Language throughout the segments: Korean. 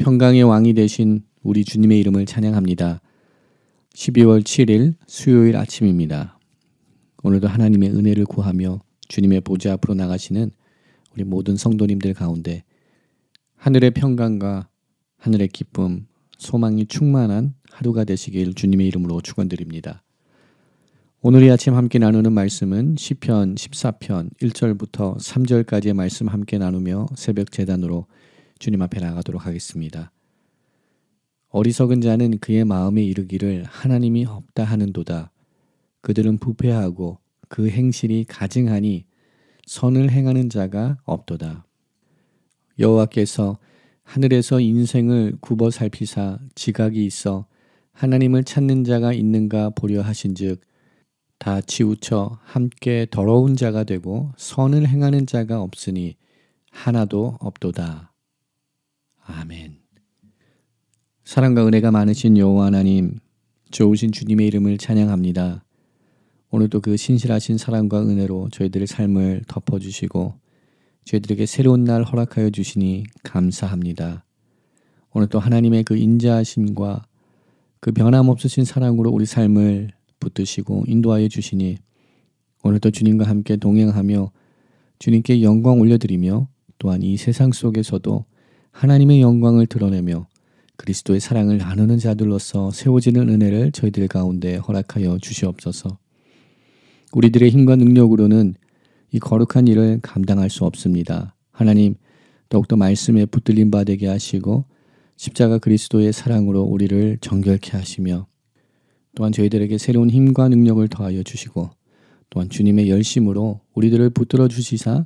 평강의 왕이 되신 우리 주님의 이름을 찬양합니다. 12월 7일 수요일 아침입니다. 오늘도 하나님의 은혜를 구하며 주님의 보좌 앞으로 나가시는 우리 모든 성도님들 가운데 하늘의 평강과 하늘의 기쁨, 소망이 충만한 하루가 되시길 주님의 이름으로 축원드립니다. 오늘 이 아침 함께 나누는 말씀은 시편 14편 1절부터 3절까지의 말씀 함께 나누며 새벽 재단으로 주님 앞에 나가도록 하겠습니다. 어리석은 자는 그의 마음에 이르기를 하나님이 없다 하는도다. 그들은 부패하고 그 행실이 가증하니 선을 행하는 자가 없도다. 여호와께서 하늘에서 인생을 굽어 살피사 지각이 있어 하나님을 찾는 자가 있는가 보려 하신즉 다 치우쳐 함께 더러운 자가 되고 선을 행하는 자가 없으니 하나도 없도다. 아멘. 사랑과 은혜가 많으신 여호와 하나님, 좋으신 주님의 이름을 찬양합니다. 오늘도 그 신실하신 사랑과 은혜로 저희들의 삶을 덮어주시고 저희들에게 새로운 날 허락하여 주시니 감사합니다. 오늘 또 하나님의 그 인자하심과 그 변함없으신 사랑으로 우리 삶을 붙드시고 인도하여 주시니 오늘도 주님과 함께 동행하며 주님께 영광 올려드리며 또한 이 세상 속에서도 하나님의 영광을 드러내며 그리스도의 사랑을 나누는 자들로서 세워지는 은혜를 저희들 가운데 허락하여 주시옵소서. 우리들의 힘과 능력으로는 이 거룩한 일을 감당할 수 없습니다. 하나님, 더욱더 말씀에 붙들림받 되게 하시고 십자가 그리스도의 사랑으로 우리를 정결케 하시며 또한 저희들에게 새로운 힘과 능력을 더하여 주시고 또한 주님의 열심으로 우리들을 붙들어 주시사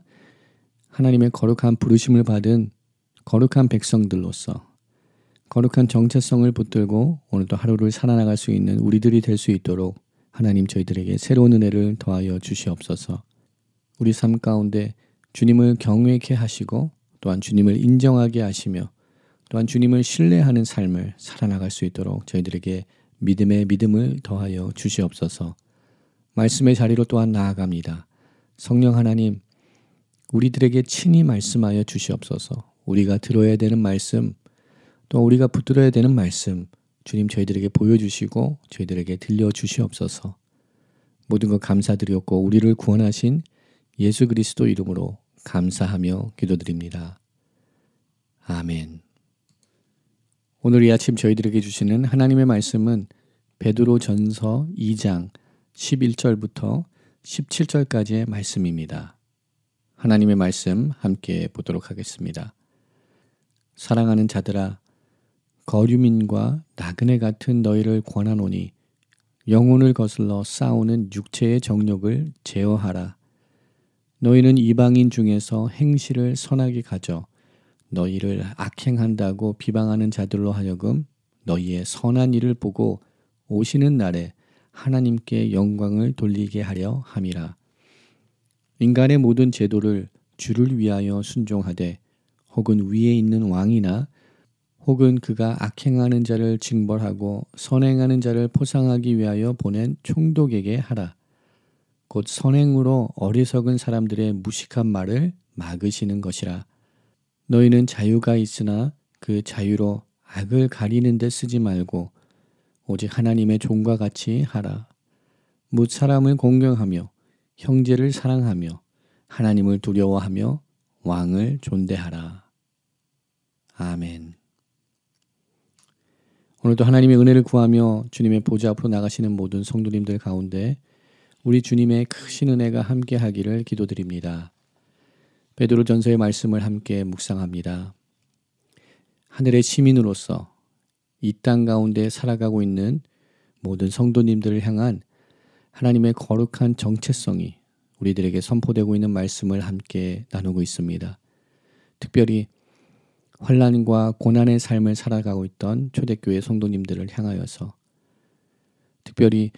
하나님의 거룩한 부르심을 받은 거룩한 백성들로서 거룩한 정체성을 붙들고 오늘도 하루를 살아나갈 수 있는 우리들이 될 수 있도록 하나님 저희들에게 새로운 은혜를 더하여 주시옵소서. 우리 삶 가운데 주님을 경외케 하시고 또한 주님을 인정하게 하시며 또한 주님을 신뢰하는 삶을 살아나갈 수 있도록 저희들에게 믿음의 믿음을 더하여 주시옵소서. 말씀의 자리로 또한 나아갑니다. 성령 하나님, 우리들에게 친히 말씀하여 주시옵소서. 우리가 들어야 되는 말씀, 또 우리가 붙들어야 되는 말씀, 주님 저희들에게 보여주시고 저희들에게 들려주시옵소서. 모든 것 감사드렸고 우리를 구원하신 예수 그리스도 이름으로 감사하며 기도드립니다. 아멘. 오늘 이 아침 저희들에게 주시는 하나님의 말씀은 베드로 전서 2장 11절부터 17절까지의 말씀입니다. 하나님의 말씀 함께 보도록 하겠습니다. 사랑하는 자들아 거류민과 나그네 같은 너희를 권하노니 영혼을 거슬러 싸우는 육체의 정력을 제어하라. 너희는 이방인 중에서 행실을 선하게 가져 너희를 악행한다고 비방하는 자들로 하여금 너희의 선한 일을 보고 오시는 날에 하나님께 영광을 돌리게 하려 함이라. 인간의 모든 제도를 주를 위하여 순종하되 혹은 위에 있는 왕이나 혹은 그가 악행하는 자를 징벌하고 선행하는 자를 포상하기 위하여 보낸 총독에게 하라. 곧 선행으로 어리석은 사람들의 무식한 말을 막으시는 것이라. 너희는 자유가 있으나 그 자유로 악을 가리는 데 쓰지 말고 오직 하나님의 종과 같이 하라. 무 사람을 공경하며 형제를 사랑하며 하나님을 두려워하며 왕을 존대하라. 아멘. 오늘도 하나님의 은혜를 구하며 주님의 보좌 앞으로 나가시는 모든 성도님들 가운데 우리 주님의 크신 은혜가 함께 하기를 기도드립니다. 베드로전서의 말씀을 함께 묵상합니다. 하늘의 시민으로서 이 땅 가운데 살아가고 있는 모든 성도님들을 향한 하나님의 거룩한 정체성이 우리들에게 선포되고 있는 말씀을 함께 나누고 있습니다. 특별히 환란과 고난의 삶을 살아가고 있던 초대교회 성도님들을 향하여서 특별히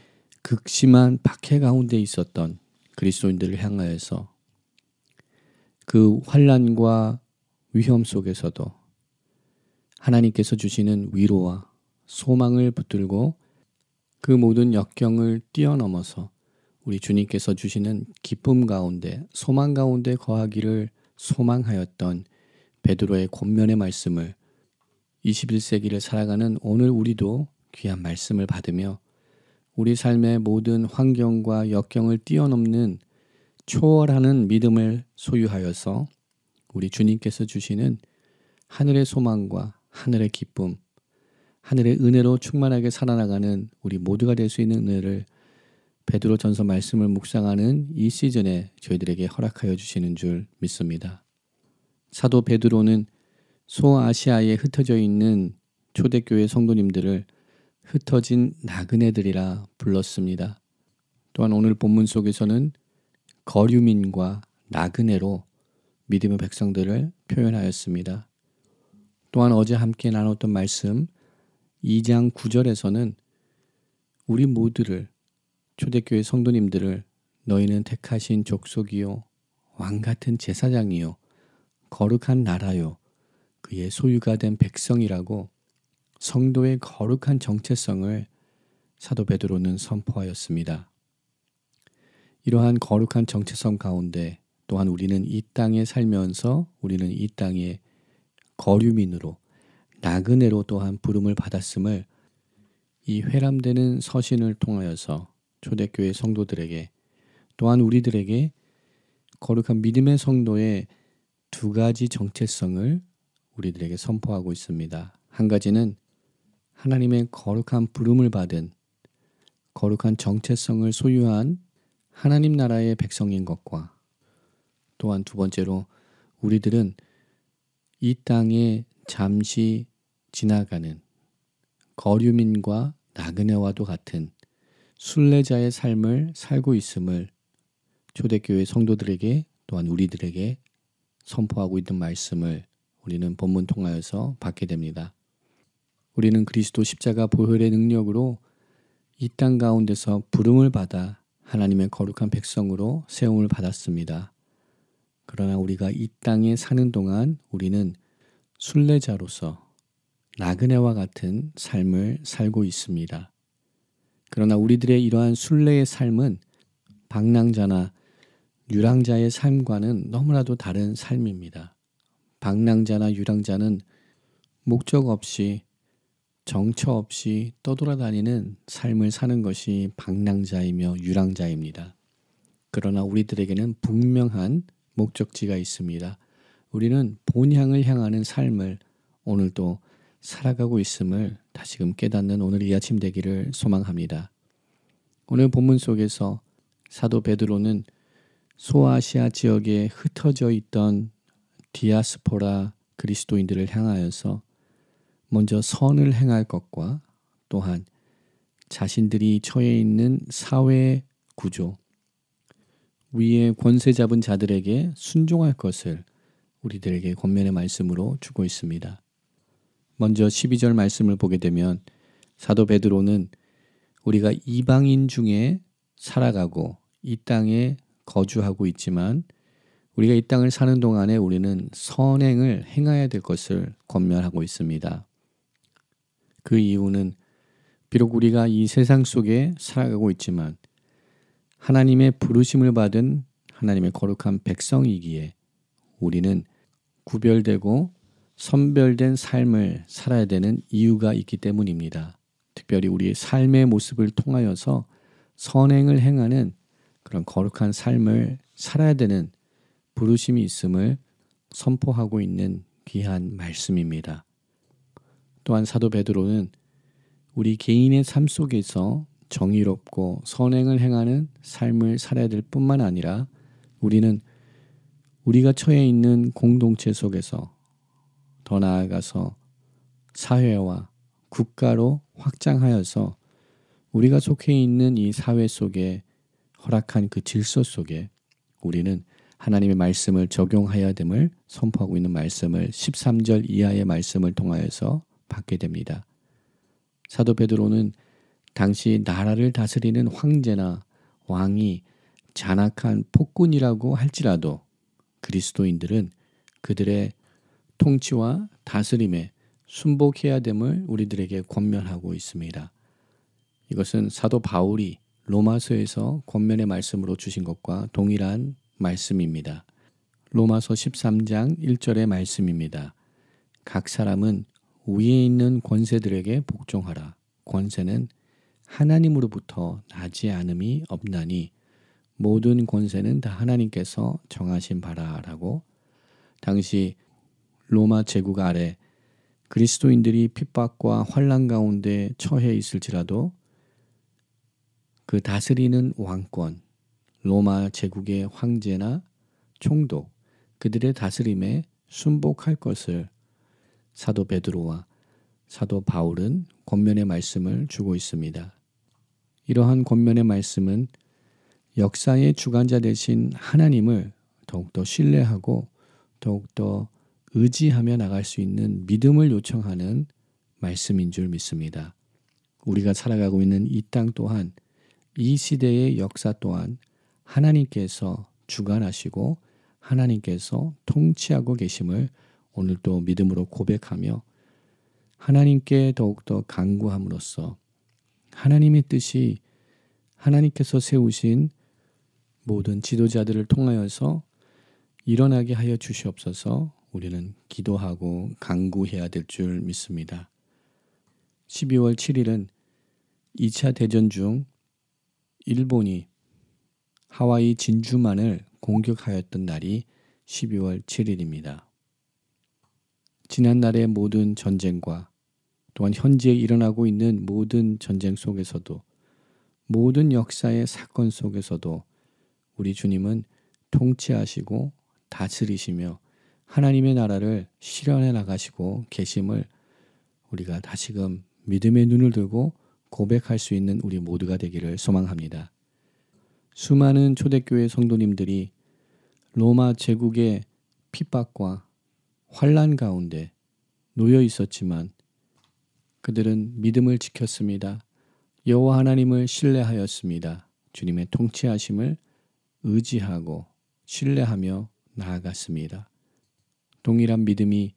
극심한 박해 가운데 있었던 그리스도인들을 향하여서 그 환란과 위험 속에서도 하나님께서 주시는 위로와 소망을 붙들고 그 모든 역경을 뛰어넘어서 우리 주님께서 주시는 기쁨 가운데 소망 가운데 거하기를 소망하였던 베드로의 권면의 말씀을 21세기를 살아가는 오늘 우리도 귀한 말씀을 받으며 우리 삶의 모든 환경과 역경을 뛰어넘는 초월하는 믿음을 소유하여서 우리 주님께서 주시는 하늘의 소망과 하늘의 기쁨, 하늘의 은혜로 충만하게 살아나가는 우리 모두가 될 수 있는 은혜를 베드로 전서 말씀을 묵상하는 이 시즌에 저희들에게 허락하여 주시는 줄 믿습니다. 사도 베드로는 소아시아에 흩어져 있는 초대교회 성도님들을 흩어진 나그네들이라 불렀습니다. 또한 오늘 본문 속에서는 거류민과 나그네로 믿음의 백성들을 표현하였습니다. 또한 어제 함께 나눴던 말씀 2장 9절에서는 우리 모두를 초대교회 성도님들을 너희는 택하신 족속이요 왕 같은 제사장이요 거룩한 나라요 그의 소유가 된 백성이라고 성도의 거룩한 정체성을 사도 베드로는 선포하였습니다. 이러한 거룩한 정체성 가운데 또한 우리는 이 땅에 살면서 우리는 이 땅의 거류민으로 나그네로 또한 부름을 받았음을 이 회람되는 서신을 통하여서 초대교회 성도들에게 또한 우리들에게 거룩한 믿음의 성도의 두 가지 정체성을 우리들에게 선포하고 있습니다. 한 가지는 하나님의 거룩한 부름을 받은 거룩한 정체성을 소유한 하나님 나라의 백성인 것과 또한 두 번째로 우리들은 이 땅에 잠시 지나가는 거류민과 나그네와도 같은 순례자의 삶을 살고 있음을 초대교회 성도들에게 또한 우리들에게 선포하고 있는 말씀을 우리는 본문 통하여서 받게 됩니다. 우리는 그리스도 십자가 보혈의 능력으로 이 땅 가운데서 부름을 받아 하나님의 거룩한 백성으로 세움을 받았습니다. 그러나 우리가 이 땅에 사는 동안 우리는 순례자로서 나그네와 같은 삶을 살고 있습니다. 그러나 우리들의 이러한 순례의 삶은 방랑자나 유랑자의 삶과는 너무나도 다른 삶입니다. 방랑자나 유랑자는 목적 없이 정처 없이 떠돌아다니는 삶을 사는 것이 방랑자이며 유랑자입니다. 그러나 우리들에게는 분명한 목적지가 있습니다. 우리는 본향을 향하는 삶을 오늘도 살아가고 있음을 다시금 깨닫는 오늘 이 아침 되기를 소망합니다. 오늘 본문 속에서 사도 베드로는 소아시아 지역에 흩어져 있던 디아스포라 그리스도인들을 향하여서 먼저 선을 행할 것과 또한 자신들이 처해 있는 사회 구조, 위에 권세 잡은 자들에게 순종할 것을 우리들에게 권면의 말씀으로 주고 있습니다. 먼저 12절 말씀을 보게 되면 사도 베드로는 우리가 이방인 중에 살아가고 이 땅에 거주하고 있지만 우리가 이 땅을 사는 동안에 우리는 선행을 행해야 될 것을 권면하고 있습니다. 그 이유는 비록 우리가 이 세상 속에 살아가고 있지만 하나님의 부르심을 받은 하나님의 거룩한 백성이기에 우리는 구별되고 선별된 삶을 살아야 되는 이유가 있기 때문입니다. 특별히 우리의 삶의 모습을 통하여서 선행을 행하는 그런 거룩한 삶을 살아야 되는 부르심이 있음을 선포하고 있는 귀한 말씀입니다. 또한 사도 베드로는 우리 개인의 삶 속에서 정의롭고 선행을 행하는 삶을 살아야 될 뿐만 아니라 우리는 우리가 처해 있는 공동체 속에서 더 나아가서 사회와 국가로 확장하여서 우리가 속해 있는 이 사회 속에 허락한 그 질서 속에 우리는 하나님의 말씀을 적용해야 됨을 선포하고 있는 말씀을 13절 이하의 말씀을 통하여서 받게 됩니다. 사도 베드로는 당시 나라를 다스리는 황제나 왕이 잔악한 폭군이라고 할지라도 그리스도인들은 그들의 통치와 다스림에 순복해야 됨을 우리들에게 권면하고 있습니다. 이것은 사도 바울이 로마서에서 권면의 말씀으로 주신 것과 동일한 말씀입니다. 로마서 13장 1절의 말씀입니다. 각 사람은 위에 있는 권세들에게 복종하라. 권세는 하나님으로부터 나지 않음이 없나니 모든 권세는 다 하나님께서 정하신 바라라고 당시 로마 제국 아래 그리스도인들이 핍박과 환란 가운데 처해 있을지라도 그 다스리는 왕권, 로마 제국의 황제나 총독, 그들의 다스림에 순복할 것을 사도 베드로와 사도 바울은 권면의 말씀을 주고 있습니다. 이러한 권면의 말씀은 역사의 주관자 대신 하나님을 더욱더 신뢰하고 더욱더 의지하며 나갈 수 있는 믿음을 요청하는 말씀인 줄 믿습니다. 우리가 살아가고 있는 이 땅 또한 이 시대의 역사 또한 하나님께서 주관하시고 하나님께서 통치하고 계심을 오늘도 믿음으로 고백하며 하나님께 더욱더 간구함으로써 하나님의 뜻이 하나님께서 세우신 모든 지도자들을 통하여서 일어나게 하여 주시옵소서 우리는 기도하고 강구해야 될 줄 믿습니다. 12월 7일은 2차 대전 중 일본이 하와이 진주만을 공격하였던 날이 12월 7일입니다. 지난날의 모든 전쟁과 또한 현재 일어나고 있는 모든 전쟁 속에서도 모든 역사의 사건 속에서도 우리 주님은 통치하시고 다스리시며 하나님의 나라를 실현해 나가시고 계심을 우리가 다시금 믿음의 눈을 들고 고백할 수 있는 우리 모두가 되기를 소망합니다. 수많은 초대교회 성도님들이 로마 제국의 핍박과 환란 가운데 놓여 있었지만 그들은 믿음을 지켰습니다. 여호와 하나님을 신뢰하였습니다. 주님의 통치하심을 의지하고 신뢰하며 나아갔습니다. 동일한 믿음이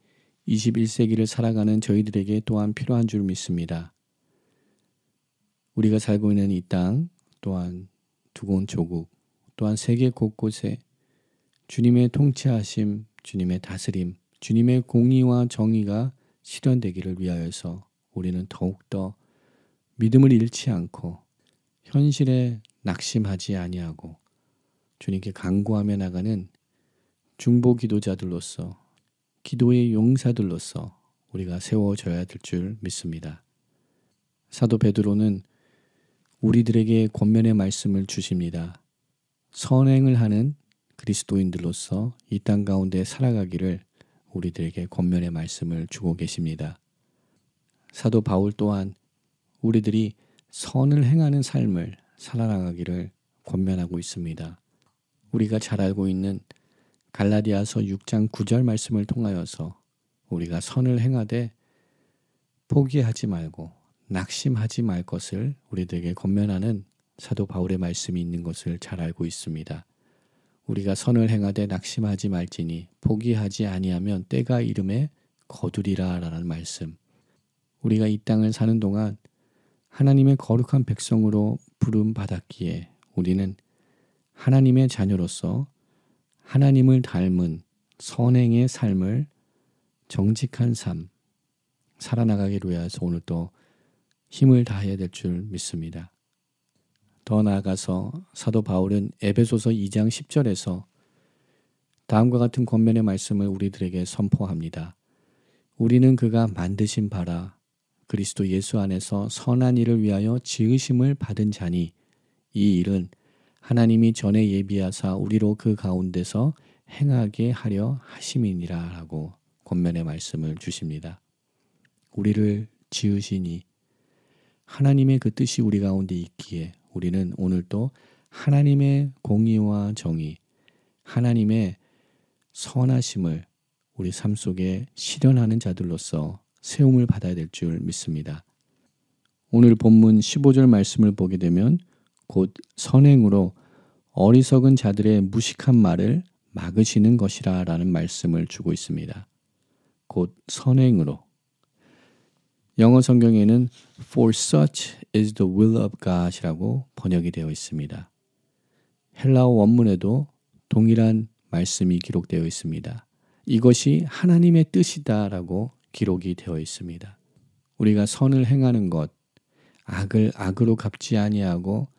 21세기를 살아가는 저희들에게 또한 필요한 줄 믿습니다. 우리가 살고 있는 이 땅 또한 두고온 조국 또한 세계 곳곳에 주님의 통치하심, 주님의 다스림, 주님의 공의와 정의가 실현되기를 위하여서 우리는 더욱더 믿음을 잃지 않고 현실에 낙심하지 아니하고 주님께 간구하며 나가는 중보 기도자들로서 기도의 용사들로서 우리가 세워져야 될 줄 믿습니다. 사도 베드로는 우리들에게 권면의 말씀을 주십니다. 선행을 하는 그리스도인들로서 이 땅 가운데 살아가기를 우리들에게 권면의 말씀을 주고 계십니다. 사도 바울 또한 우리들이 선을 행하는 삶을 살아나가기를 권면하고 있습니다. 우리가 잘 알고 있는 갈라디아서 6장 9절 말씀을 통하여서 우리가 선을 행하되 포기하지 말고 낙심하지 말 것을 우리들에게 권면하는 사도 바울의 말씀이 있는 것을 잘 알고 있습니다. 우리가 선을 행하되 낙심하지 말지니 포기하지 아니하면 때가 이름에 거두리라라는 말씀. 우리가 이 땅을 사는 동안 하나님의 거룩한 백성으로 부름 받았기에 우리는 하나님의 자녀로서 하나님을 닮은 선행의 삶을 정직한 삶 살아나가기로 해서 오늘 또 힘을 다해야 될 줄 믿습니다. 더 나아가서 사도 바울은 에베소서 2장 10절에서 다음과 같은 권면의 말씀을 우리들에게 선포합니다. 우리는 그가 만드신 바라 그리스도 예수 안에서 선한 일을 위하여 지으심을 받은 자니 이 일은 하나님이 전에 예비하사 우리로 그 가운데서 행하게 하려 하심이니라라고 권면의 말씀을 주십니다. 우리를 지으시니 하나님의 그 뜻이 우리 가운데 있기에 우리는 오늘도 하나님의 공의와 정의, 하나님의 선하심을 우리 삶 속에 실현하는 자들로서 세움을 받아야 될 줄 믿습니다. 오늘 본문 15절 말씀을 보게 되면 곧 선행으로 어리석은 자들의 무식한 말을 막으시는 것이라 라는 말씀을 주고 있습니다. 곧 선행으로 영어 성경에는 For such is the will of God이라고 번역이 되어 있습니다. 헬라어 원문에도 동일한 말씀이 기록되어 있습니다. 이것이 하나님의 뜻이다라고 기록이 되어 있습니다. 우리가 선을 행하는 것, 악을 악으로 갚지 아니하고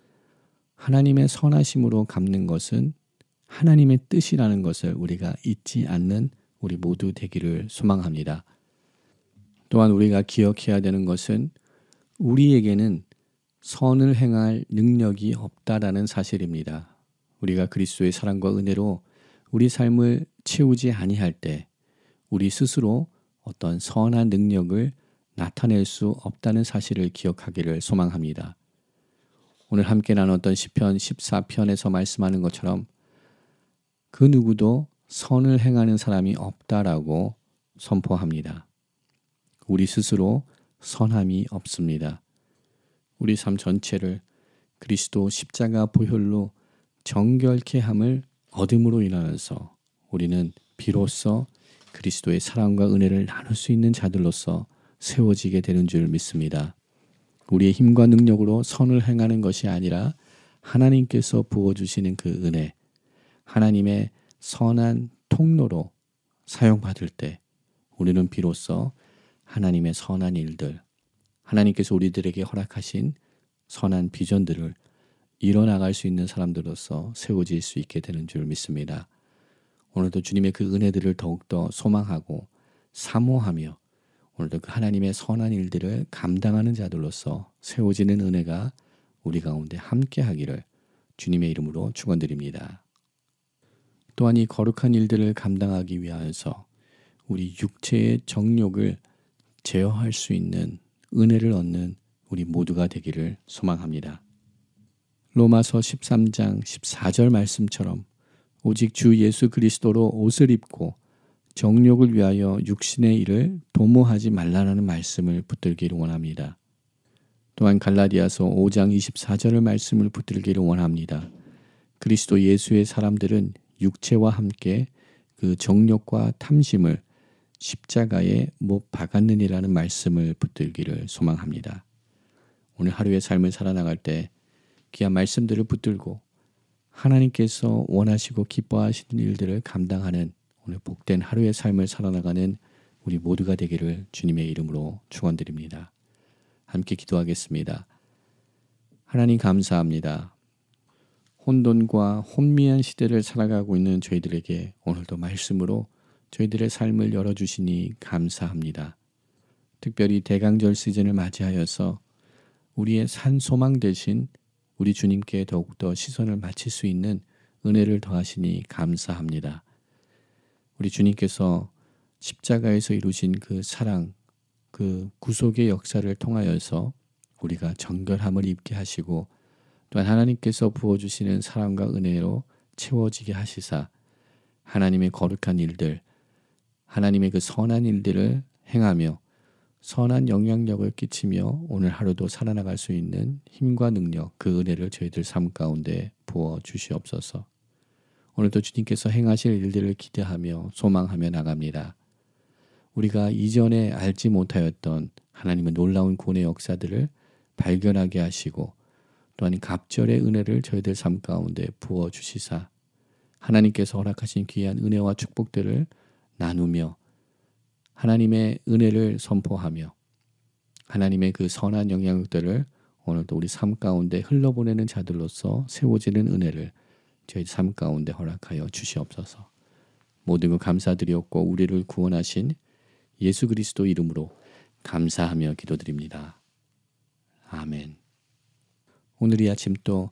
하나님의 선하심으로 갚는 것은 하나님의 뜻이라는 것을 우리가 잊지 않는 우리 모두 되기를 소망합니다. 또한 우리가 기억해야 되는 것은 우리에게는 선을 행할 능력이 없다라는 사실입니다. 우리가 그리스도의 사랑과 은혜로 우리 삶을 채우지 아니할 때 우리 스스로 어떤 선한 능력을 나타낼 수 없다는 사실을 기억하기를 소망합니다. 오늘 함께 나눴던 시편 14편에서 말씀하는 것처럼 그 누구도 선을 행하는 사람이 없다라고 선포합니다. 우리 스스로 선함이 없습니다. 우리 삶 전체를 그리스도 십자가 보혈로 정결케 함을 얻음으로 인하여서 우리는 비로소 그리스도의 사랑과 은혜를 나눌 수 있는 자들로서 세워지게 되는 줄 믿습니다. 우리의 힘과 능력으로 선을 행하는 것이 아니라 하나님께서 부어주시는 그 은혜, 하나님의 선한 통로로 사용받을 때 우리는 비로소 하나님의 선한 일들, 하나님께서 우리들에게 허락하신 선한 비전들을 일어나갈 수 있는 사람들로서 세워질 수 있게 되는 줄 믿습니다. 오늘도 주님의 그 은혜들을 더욱더 소망하고 사모하며 오늘도 그 하나님의 선한 일들을 감당하는 자들로서 세워지는 은혜가 우리 가운데 함께하기를 주님의 이름으로 축원드립니다. 또한 이 거룩한 일들을 감당하기 위하여서 우리 육체의 정욕을 제어할 수 있는 은혜를 얻는 우리 모두가 되기를 소망합니다. 로마서 13장 14절 말씀처럼 오직 주 예수 그리스도로 옷을 입고 정욕을 위하여 육신의 일을 도모하지 말라라는 말씀을 붙들기를 원합니다. 또한 갈라디아서 5장 24절의 말씀을 붙들기를 원합니다. 그리스도 예수의 사람들은 육체와 함께 그 정욕과 탐심을 십자가에 못 박았느니라는 말씀을 붙들기를 소망합니다. 오늘 하루의 삶을 살아나갈 때 귀한 말씀들을 붙들고 하나님께서 원하시고 기뻐하시는 일들을 감당하는 오늘 복된 하루의 삶을 살아나가는 우리 모두가 되기를 주님의 이름으로 축원드립니다. 함께 기도하겠습니다. 하나님 감사합니다. 혼돈과 혼미한 시대를 살아가고 있는 저희들에게 오늘도 말씀으로 저희들의 삶을 열어주시니 감사합니다. 특별히 대강절 시즌을 맞이하여서 우리의 산 소망 대신 우리 주님께 더욱더 시선을 맞출 수 있는 은혜를 더하시니 감사합니다. 우리 주님께서 십자가에서 이루신 그 사랑, 그 구속의 역사를 통하여서 우리가 정결함을 입게 하시고 또한 하나님께서 부어주시는 사랑과 은혜로 채워지게 하시사 하나님의 거룩한 일들, 하나님의 그 선한 일들을 행하며 선한 영향력을 끼치며 오늘 하루도 살아나갈 수 있는 힘과 능력, 그 은혜를 저희들 삶 가운데 부어 주시옵소서. 오늘도 주님께서 행하실 일들을 기대하며 소망하며 나갑니다. 우리가 이전에 알지 못하였던 하나님의 놀라운 구원의 역사들을 발견하게 하시고 또한 갑절의 은혜를 저희들 삶 가운데 부어 주시사 하나님께서 허락하신 귀한 은혜와 축복들을 나누며 하나님의 은혜를 선포하며 하나님의 그 선한 영향력들을 오늘도 우리 삶 가운데 흘러보내는 자들로서 세워지는 은혜를 저희 삶 가운데 허락하여 주시옵소서. 모든 것감사드리옵고 우리를 구원하신 예수 그리스도 이름으로 감사하며 기도드립니다. 아멘. 오늘 이 아침 또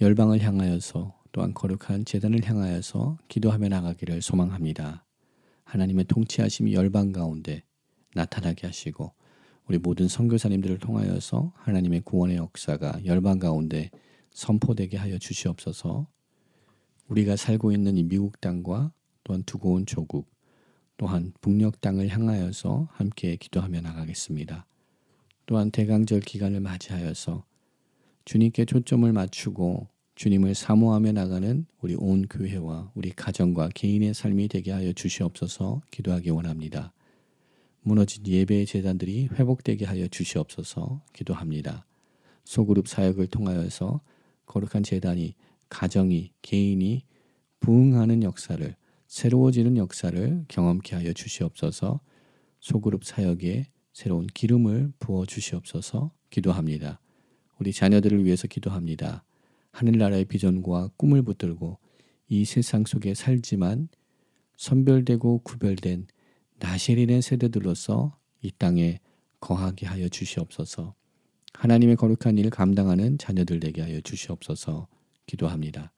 열방을 향하여서 또한 거룩한 재단을 향하여서 기도하며 나가기를 소망합니다. 하나님의 통치하심이 열방 가운데 나타나게 하시고 우리 모든 선교사님들을 통하여서 하나님의 구원의 역사가 열방 가운데 선포되게 하여 주시옵소서. 우리가 살고 있는 이 미국 땅과 또한 두고온 조국 또한 북녘 땅을 향하여서 함께 기도하며 나가겠습니다. 또한 대강절 기간을 맞이하여서 주님께 초점을 맞추고 주님을 사모하며 나가는 우리 온 교회와 우리 가정과 개인의 삶이 되게 하여 주시옵소서 기도하기 원합니다. 무너진 예배의 재단들이 회복되게 하여 주시옵소서 기도합니다. 소그룹 사역을 통하여서 거룩한 재단이 가정이 개인이 부흥하는 역사를 새로워지는 역사를 경험케 하여 주시옵소서 소그룹 사역에 새로운 기름을 부어 주시옵소서 기도합니다. 우리 자녀들을 위해서 기도합니다. 하늘나라의 비전과 꿈을 붙들고 이 세상 속에 살지만 선별되고 구별된 나시린의 세대들로서 이 땅에 거하게 하여 주시옵소서. 하나님의 거룩한 일을 감당하는 자녀들 되게 하여 주시옵소서. 기도합니다.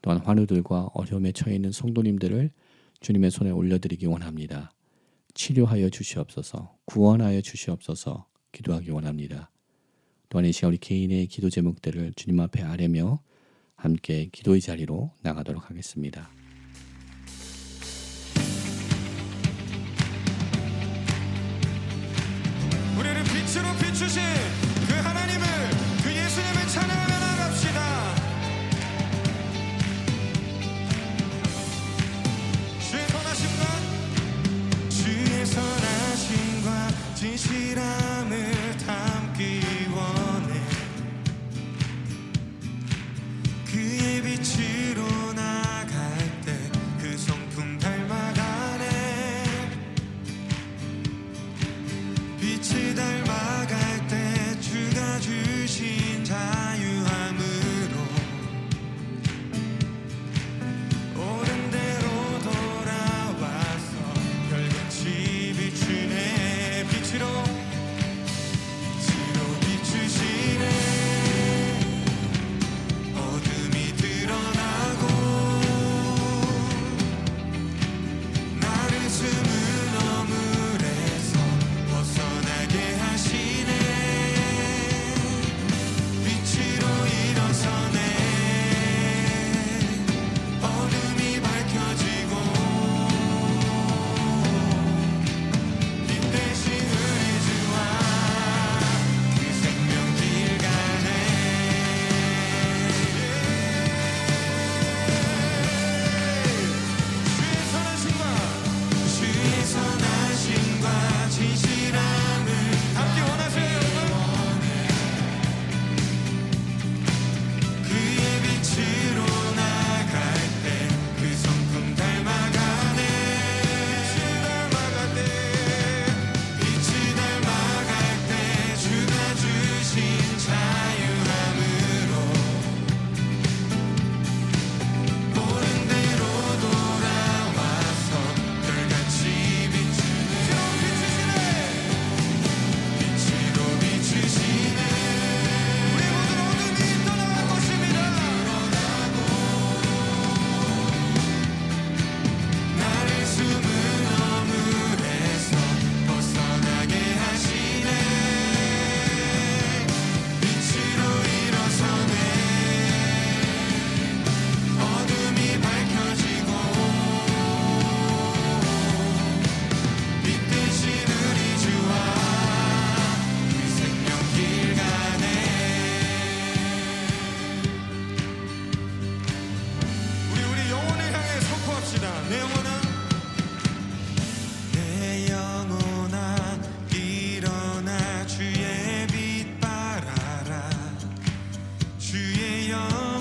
또한 환우들과 어려움에 처해 있는 성도님들을 주님의 손에 올려드리기 원합니다. 치료하여 주시옵소서. 구원하여 주시옵소서. 기도하기 원합니다. 또한 이 시간 우리 개인의 기도 제목들을 주님 앞에 아뢰며 함께 기도의 자리로 나가도록 하겠습니다. 우리를 빛으로 비추신 是艳阳。